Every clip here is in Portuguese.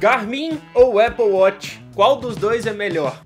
Garmin ou Apple Watch? Qual dos dois é melhor?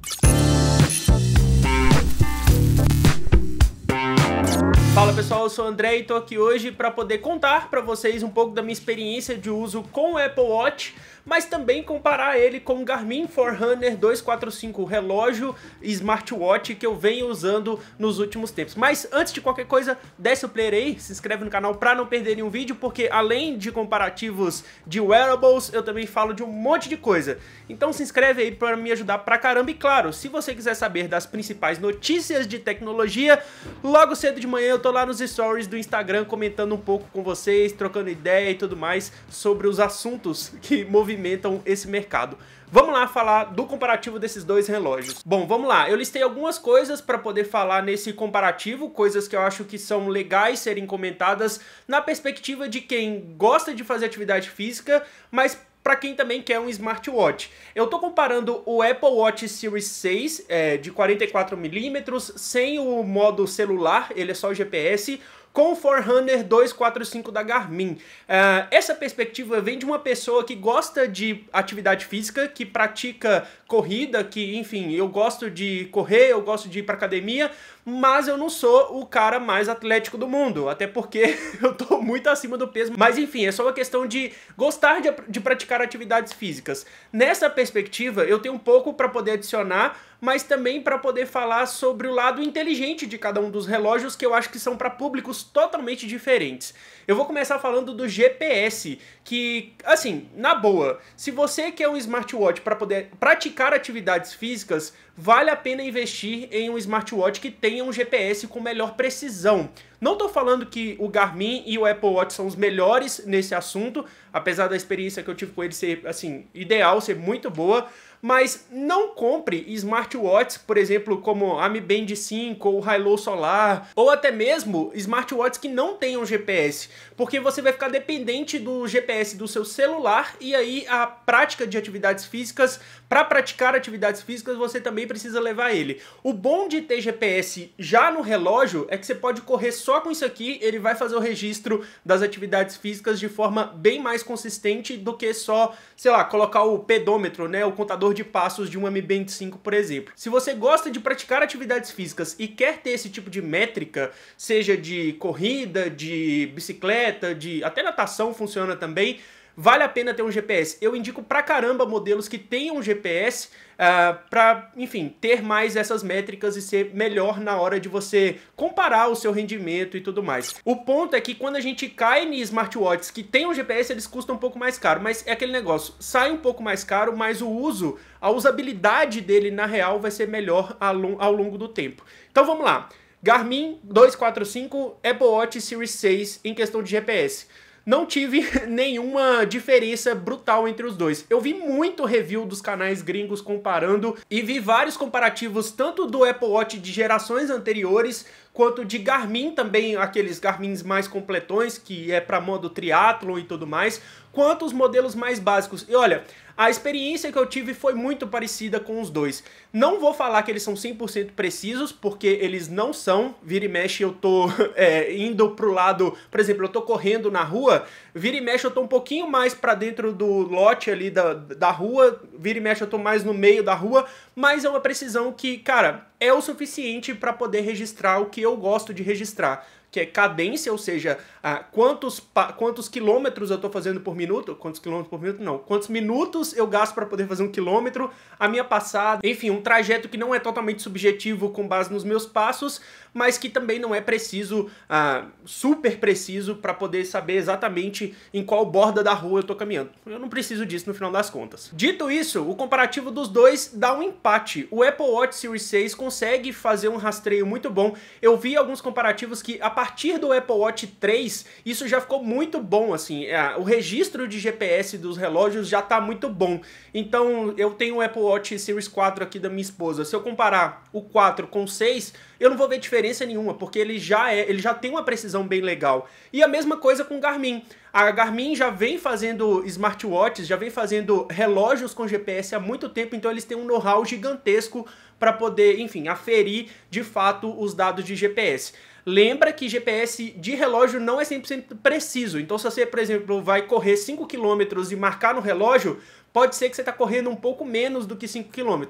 Fala pessoal, eu sou o André e tô aqui hoje para poder contar para vocês um pouco da minha experiência de uso com o Apple Watch mas também comparar ele com o Garmin Forerunner 245, relógio relógio smartwatch que eu venho usando nos últimos tempos. Mas antes de qualquer coisa, desce o player aí, se inscreve no canal para não perder nenhum vídeo, porque além de comparativos de wearables, eu também falo de um monte de coisa. Então se inscreve aí para me ajudar pra caramba e claro, se você quiser saber das principais notícias de tecnologia, logo cedo de manhã eu tô lá nos stories do Instagram comentando um pouco com vocês, trocando ideia e tudo mais sobre os assuntos que movimentam movimentam esse mercado. Vamos lá falar do comparativo desses dois relógios. Bom, vamos lá. Eu listei algumas coisas para poder falar nesse comparativo, coisas que eu acho que são legais serem comentadas na perspectiva de quem gosta de fazer atividade física, mas para quem também quer um smartwatch. Eu estou comparando o Apple Watch Series 6 é, de 44mm sem o modo celular, ele é só o GPS, com o Forerunner 245 da Garmin. Uh, essa perspectiva vem de uma pessoa que gosta de atividade física, que pratica corrida, que, enfim, eu gosto de correr, eu gosto de ir pra academia, mas eu não sou o cara mais atlético do mundo, até porque eu tô muito acima do peso. Mas enfim, é só uma questão de gostar de, de praticar atividades físicas. Nessa perspectiva, eu tenho um pouco para poder adicionar, mas também para poder falar sobre o lado inteligente de cada um dos relógios, que eu acho que são para públicos totalmente diferentes. Eu vou começar falando do GPS, que, assim, na boa, se você quer um smartwatch para poder praticar praticar atividades físicas vale a pena investir em um smartwatch que tenha um GPS com melhor precisão. Não estou falando que o Garmin e o Apple Watch são os melhores nesse assunto, apesar da experiência que eu tive com ele ser assim ideal, ser muito boa, mas não compre smartwatches, por exemplo, como a Mi Band 5 ou o Hilo Solar, ou até mesmo smartwatches que não tenham GPS, porque você vai ficar dependente do GPS do seu celular e aí a prática de atividades físicas, para praticar atividades físicas, você também e precisa levar ele. O bom de ter GPS já no relógio é que você pode correr só com isso aqui, ele vai fazer o registro das atividades físicas de forma bem mais consistente do que só, sei lá, colocar o pedômetro, né, o contador de passos de um MB25, por exemplo. Se você gosta de praticar atividades físicas e quer ter esse tipo de métrica, seja de corrida, de bicicleta, de até natação funciona também, vale a pena ter um GPS. Eu indico pra caramba modelos que tenham GPS uh, ah, para, enfim, ter mais essas métricas e ser melhor na hora de você comparar o seu rendimento e tudo mais. O ponto é que quando a gente cai em smartwatches que tem um GPS, eles custam um pouco mais caro, mas é aquele negócio, sai um pouco mais caro, mas o uso, a usabilidade dele na real vai ser melhor ao longo do tempo. Então vamos lá. Garmin 245, Apple Watch Series 6 em questão de GPS não tive nenhuma diferença brutal entre os dois. Eu vi muito review dos canais gringos comparando e vi vários comparativos tanto do Apple Watch de gerações anteriores quanto de Garmin também, aqueles Garmins mais completões, que é para modo triatlon e tudo mais, quanto os modelos mais básicos. E olha, a experiência que eu tive foi muito parecida com os dois. Não vou falar que eles são 100% precisos, porque eles não são. Vira e mexe, eu tô é, indo pro lado, por exemplo, eu tô correndo na rua, Vira e mexe eu tô um pouquinho mais para dentro do lote ali da, da rua, vira e mexe eu tô mais no meio da rua, mas é uma precisão que, cara, é o suficiente para poder registrar o que eu gosto de registrar que é cadência, ou seja, ah, quantos, quantos quilômetros eu estou fazendo por minuto, quantos quilômetros por minuto não, quantos minutos eu gasto para poder fazer um quilômetro, a minha passada, enfim, um trajeto que não é totalmente subjetivo com base nos meus passos, mas que também não é preciso, ah, super preciso para poder saber exatamente em qual borda da rua eu estou caminhando. Eu não preciso disso no final das contas. Dito isso, o comparativo dos dois dá um empate. O Apple Watch Series 6 consegue fazer um rastreio muito bom. Eu vi alguns comparativos que a partir do Apple Watch 3, isso já ficou muito bom, assim. É, o registro de GPS dos relógios já está muito bom. Então, eu tenho o Apple Watch Series 4 aqui da minha esposa. Se eu comparar o 4 com o 6, eu não vou ver diferença nenhuma, porque ele já é, ele já tem uma precisão bem legal. E a mesma coisa com o Garmin. A Garmin já vem fazendo smartwatches, já vem fazendo relógios com GPS há muito tempo, então eles têm um know-how gigantesco para poder, enfim, aferir de fato os dados de GPS. Lembra que GPS de relógio não é 100% preciso. Então, se você, por exemplo, vai correr 5 km e marcar no relógio, pode ser que você está correndo um pouco menos do que 5 km.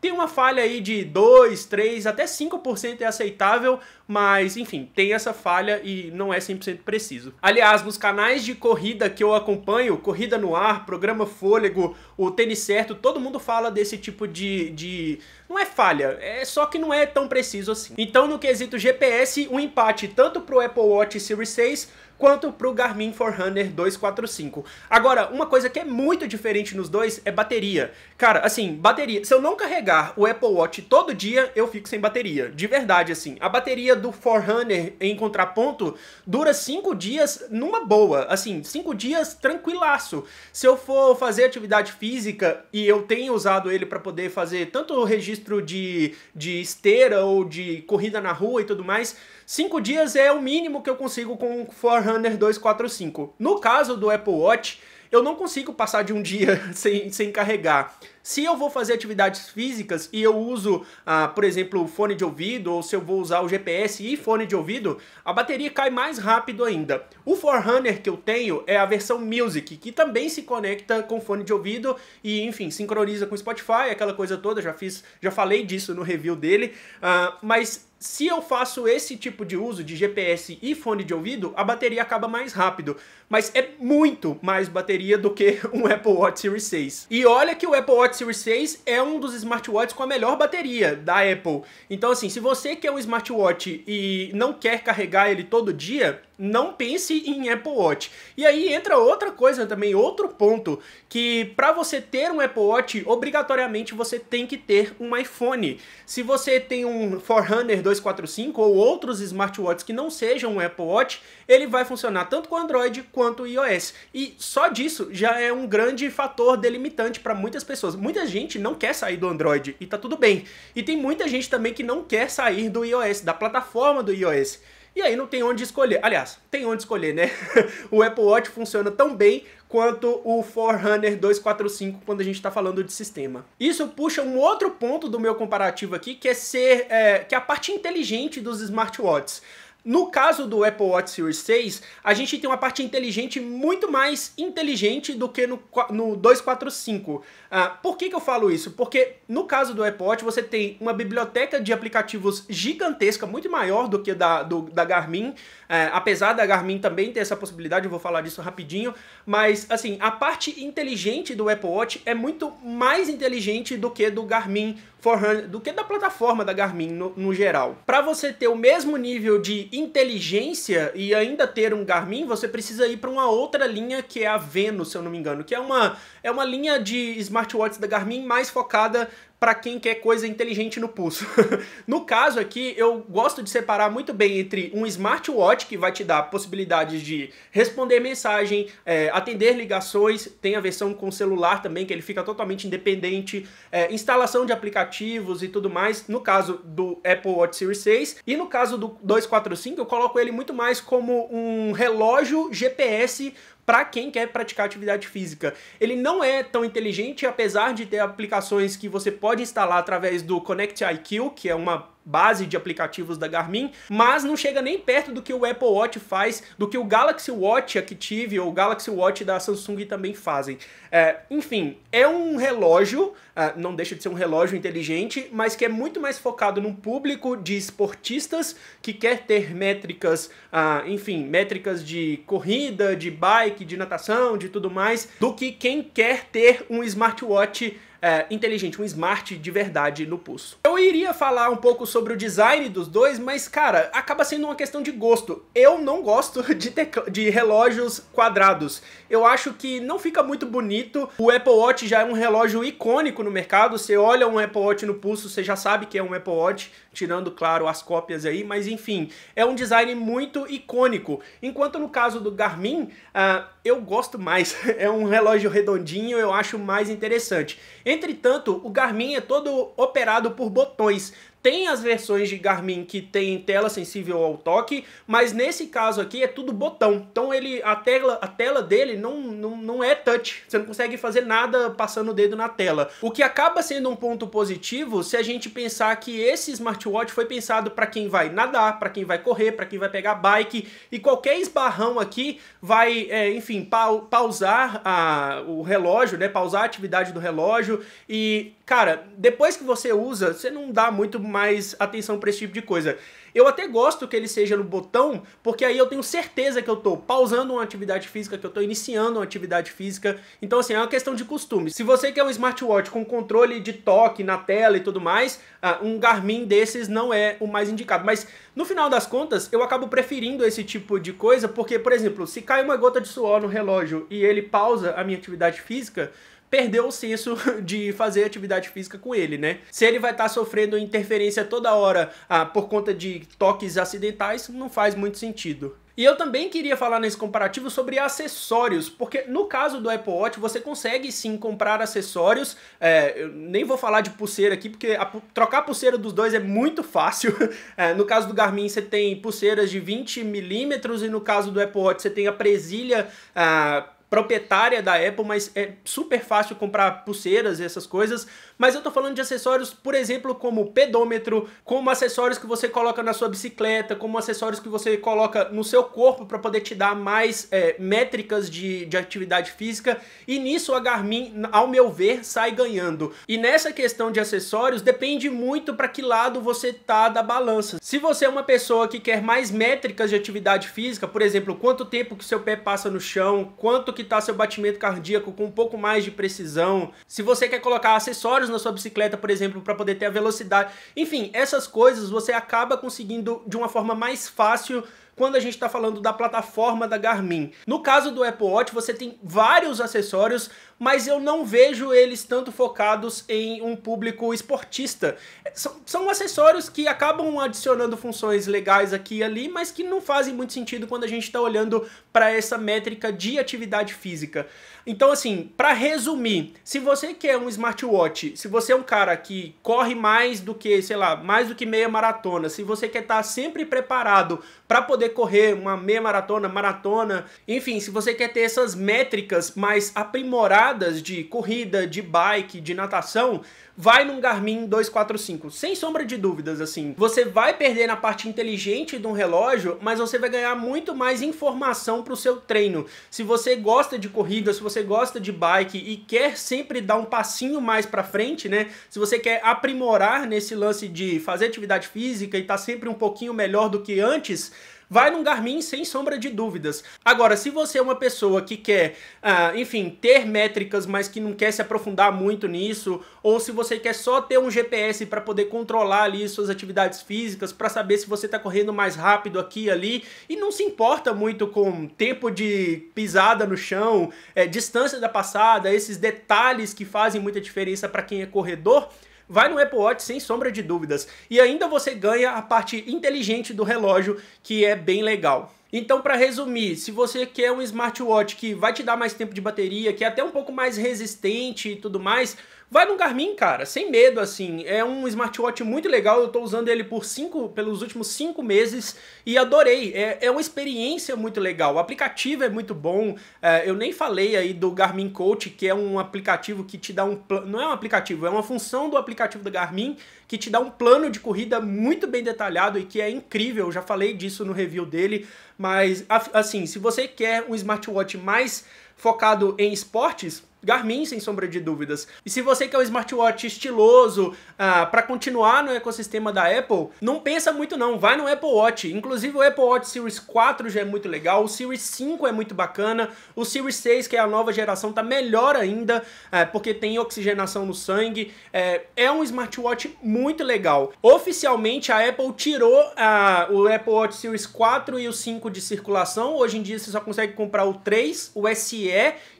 Tem uma falha aí de 2, 3, até 5% é aceitável, mas enfim, tem essa falha e não é 100% preciso. Aliás, nos canais de corrida que eu acompanho, Corrida no Ar, Programa Fôlego, o Tênis Certo, todo mundo fala desse tipo de, de... não é falha, é só que não é tão preciso assim. Então, no quesito GPS, o um empate tanto para o Apple Watch Series 6 quanto para o Garmin Forerunner 245. Agora, uma coisa que é muito diferente nos dois é bateria. Cara, assim, bateria. Se eu não carregar o Apple Watch todo dia, eu fico sem bateria. De verdade, assim. A bateria do Forerunner em contraponto dura 5 dias numa boa. Assim, 5 dias tranquilaço. Se eu for fazer atividade física e eu tenho usado ele para poder fazer tanto o registro de, de esteira ou de corrida na rua e tudo mais 5 dias é o mínimo que eu consigo com o Forerunner 245. No caso do Apple Watch, eu não consigo passar de um dia sem, sem carregar. Se eu vou fazer atividades físicas e eu uso, ah, por exemplo, fone de ouvido, ou se eu vou usar o GPS e fone de ouvido, a bateria cai mais rápido ainda. O Forerunner que eu tenho é a versão Music, que também se conecta com fone de ouvido e, enfim, sincroniza com o Spotify, aquela coisa toda, já fiz, já falei disso no review dele, ah, mas se eu faço esse tipo de uso de GPS e fone de ouvido, a bateria acaba mais rápido, mas é muito mais bateria do que um Apple Watch Series 6. E olha que o Apple Watch Series 6 é um dos smartwatches com a melhor bateria da Apple. Então, assim, se você quer um smartwatch e não quer carregar ele todo dia, não pense em Apple Watch. E aí entra outra coisa também, outro ponto, que para você ter um Apple Watch, obrigatoriamente você tem que ter um iPhone. Se você tem um Forerunner 245 ou outros smartwatches que não sejam um Apple Watch, ele vai funcionar tanto com Android quanto iOS. E só disso já é um grande fator delimitante para muitas pessoas. Muita gente não quer sair do Android e tá tudo bem. E tem muita gente também que não quer sair do iOS, da plataforma do iOS. E aí não tem onde escolher. Aliás, tem onde escolher, né? o Apple Watch funciona tão bem quanto o Forerunner 245 quando a gente está falando de sistema. Isso puxa um outro ponto do meu comparativo aqui, que é ser é, que é a parte inteligente dos smartwatches. No caso do Apple Watch Series 6, a gente tem uma parte inteligente muito mais inteligente do que no, no 245. Ah, por que, que eu falo isso? Porque no caso do Apple Watch, você tem uma biblioteca de aplicativos gigantesca, muito maior do que da, do, da Garmin. É, apesar da Garmin também ter essa possibilidade, eu vou falar disso rapidinho. Mas, assim, a parte inteligente do Apple Watch é muito mais inteligente do que do Garmin 400, do que da plataforma da Garmin no, no geral. Para você ter o mesmo nível de inteligência e ainda ter um Garmin, você precisa ir para uma outra linha que é a Venus, se eu não me engano, que é uma, é uma linha de smartwatch da Garmin mais focada para quem quer coisa inteligente no pulso. no caso aqui, eu gosto de separar muito bem entre um smartwatch, que vai te dar possibilidades de responder mensagem, é, atender ligações, tem a versão com celular também, que ele fica totalmente independente, é, instalação de aplicativos e tudo mais, no caso do Apple Watch Series 6. E no caso do 245, eu coloco ele muito mais como um relógio GPS para quem quer praticar atividade física. Ele não é tão inteligente, apesar de ter aplicações que você pode pode instalar através do Connect IQ, que é uma base de aplicativos da Garmin, mas não chega nem perto do que o Apple Watch faz, do que o Galaxy Watch Active é ou o Galaxy Watch da Samsung também fazem. É, enfim, é um relógio, é, não deixa de ser um relógio inteligente, mas que é muito mais focado num público de esportistas que quer ter métricas, ah, enfim, métricas de corrida, de bike, de natação, de tudo mais, do que quem quer ter um smartwatch é, inteligente, um smart de verdade no pulso. Eu iria falar um pouco sobre o design dos dois, mas cara, acaba sendo uma questão de gosto. Eu não gosto de, de relógios quadrados. Eu acho que não fica muito bonito. O Apple Watch já é um relógio icônico no mercado. Você olha um Apple Watch no pulso, você já sabe que é um Apple Watch tirando, claro, as cópias aí, mas enfim, é um design muito icônico. Enquanto no caso do Garmin, uh, eu gosto mais, é um relógio redondinho, eu acho mais interessante. Entretanto, o Garmin é todo operado por botões, tem as versões de Garmin que tem tela sensível ao toque, mas nesse caso aqui é tudo botão. Então ele a tela, a tela dele não, não, não é touch. Você não consegue fazer nada passando o dedo na tela. O que acaba sendo um ponto positivo se a gente pensar que esse smartwatch foi pensado para quem vai nadar, para quem vai correr, para quem vai pegar bike e qualquer esbarrão aqui vai, é, enfim, pausar a, o relógio, né? Pausar a atividade do relógio e, cara, depois que você usa, você não dá muito mais atenção para esse tipo de coisa. Eu até gosto que ele seja no botão, porque aí eu tenho certeza que eu tô pausando uma atividade física, que eu tô iniciando uma atividade física. Então, assim, é uma questão de costume. Se você quer um smartwatch com controle de toque na tela e tudo mais, ah, um Garmin desses não é o mais indicado. Mas, no final das contas, eu acabo preferindo esse tipo de coisa, porque, por exemplo, se cai uma gota de suor no relógio e ele pausa a minha atividade física, perdeu o senso de fazer atividade física com ele, né? Se ele vai estar tá sofrendo interferência toda hora ah, por conta de toques acidentais, não faz muito sentido. E eu também queria falar nesse comparativo sobre acessórios, porque no caso do Apple Watch você consegue sim comprar acessórios. É, eu nem vou falar de pulseira aqui, porque a, trocar a pulseira dos dois é muito fácil. É, no caso do Garmin você tem pulseiras de 20 milímetros e no caso do Apple Watch você tem a presilha. Ah, proprietária da Apple, mas é super fácil comprar pulseiras e essas coisas. Mas eu tô falando de acessórios, por exemplo, como pedômetro, como acessórios que você coloca na sua bicicleta, como acessórios que você coloca no seu corpo para poder te dar mais é, métricas de, de atividade física. E nisso a Garmin, ao meu ver, sai ganhando. E nessa questão de acessórios, depende muito para que lado você tá da balança. Se você é uma pessoa que quer mais métricas de atividade física, por exemplo, quanto tempo que seu pé passa no chão, quanto que está seu batimento cardíaco com um pouco mais de precisão, se você quer colocar acessórios na sua bicicleta, por exemplo, para poder ter a velocidade. Enfim, essas coisas você acaba conseguindo de uma forma mais fácil quando a gente está falando da plataforma da Garmin. No caso do Apple Watch, você tem vários acessórios mas eu não vejo eles tanto focados em um público esportista. São, são acessórios que acabam adicionando funções legais aqui e ali, mas que não fazem muito sentido quando a gente está olhando para essa métrica de atividade física. Então, assim, para resumir, se você quer um smartwatch, se você é um cara que corre mais do que, sei lá, mais do que meia maratona, se você quer estar tá sempre preparado para poder correr uma meia maratona, maratona, enfim, se você quer ter essas métricas mais aprimoradas, paradas de corrida, de bike, de natação, vai num Garmin 245, sem sombra de dúvidas, assim. Você vai perder na parte inteligente de um relógio, mas você vai ganhar muito mais informação para o seu treino. Se você gosta de corrida, se você gosta de bike e quer sempre dar um passinho mais para frente, né? Se você quer aprimorar nesse lance de fazer atividade física e tá sempre um pouquinho melhor do que antes, vai num Garmin sem sombra de dúvidas. Agora, se você é uma pessoa que quer, ah, enfim, ter métricas, mas que não quer se aprofundar muito nisso, ou se você quer só ter um GPS para poder controlar ali suas atividades físicas, para saber se você está correndo mais rápido aqui e ali, e não se importa muito com tempo de pisada no chão, é, distância da passada, esses detalhes que fazem muita diferença para quem é corredor, vai no Apple Watch sem sombra de dúvidas. E ainda você ganha a parte inteligente do relógio, que é bem legal. Então, para resumir, se você quer um smartwatch que vai te dar mais tempo de bateria, que é até um pouco mais resistente e tudo mais, Vai no Garmin, cara, sem medo, assim. É um smartwatch muito legal, eu tô usando ele por cinco, pelos últimos cinco meses e adorei. É, é uma experiência muito legal, o aplicativo é muito bom. É, eu nem falei aí do Garmin Coach, que é um aplicativo que te dá um... Não é um aplicativo, é uma função do aplicativo do Garmin que te dá um plano de corrida muito bem detalhado e que é incrível. Eu já falei disso no review dele, mas, assim, se você quer um smartwatch mais focado em esportes, Garmin, sem sombra de dúvidas. E se você quer é um smartwatch estiloso ah, para continuar no ecossistema da Apple, não pensa muito não, vai no Apple Watch. Inclusive o Apple Watch Series 4 já é muito legal, o Series 5 é muito bacana, o Series 6, que é a nova geração, tá melhor ainda, eh, porque tem oxigenação no sangue. É, é, um smartwatch muito legal. Oficialmente a Apple tirou ah, o Apple Watch Series 4 e o 5 de circulação, hoje em dia você só consegue comprar o 3, o SE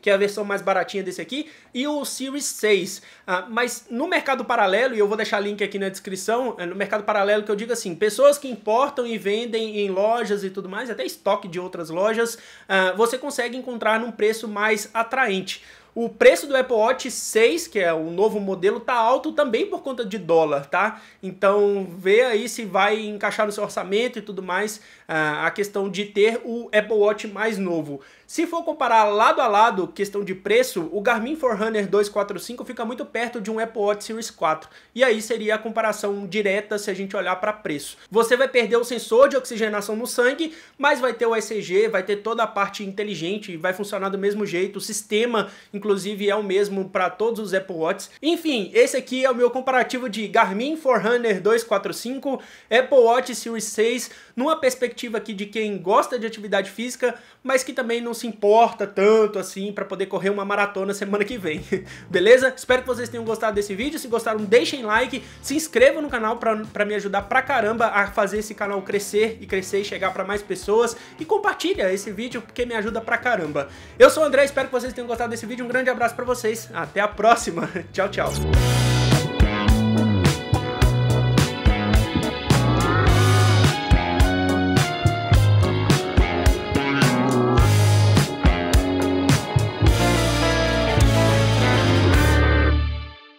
que é a versão mais baratinha desse aqui, e o Series 6. Ah, mas no mercado paralelo, e eu vou deixar link aqui na descrição, é, no mercado paralelo que eu digo assim, pessoas que importam e vendem em lojas e tudo mais, até estoque de outras lojas, ah, você consegue encontrar num preço mais atraente. O preço do Apple Watch 6, que é o novo modelo, tá alto também por conta de dólar, tá? Então vê aí se vai encaixar no seu orçamento e tudo mais ah, a questão de ter o Apple Watch mais novo. Se for comparar lado a lado, questão de preço, o Garmin Forerunner 245 fica muito perto de um Apple Watch Series 4. E aí seria a comparação direta se a gente olhar para preço. Você vai perder o sensor de oxigenação no sangue, mas vai ter o ECG, vai ter toda a parte inteligente, vai funcionar do mesmo jeito, o sistema inclusive é o mesmo para todos os Apple Watch Enfim, esse aqui é o meu comparativo de Garmin Forerunner 245, Apple Watch Series 6, numa perspectiva aqui de quem gosta de atividade física, mas que também não se importa tanto assim para poder correr uma maratona semana que vem, beleza? Espero que vocês tenham gostado desse vídeo, se gostaram deixem like, se inscrevam no canal para me ajudar pra caramba a fazer esse canal crescer e crescer e chegar para mais pessoas e compartilha esse vídeo porque me ajuda pra caramba. Eu sou o André, espero que vocês tenham gostado desse vídeo, um grande abraço para vocês, até a próxima, tchau, tchau.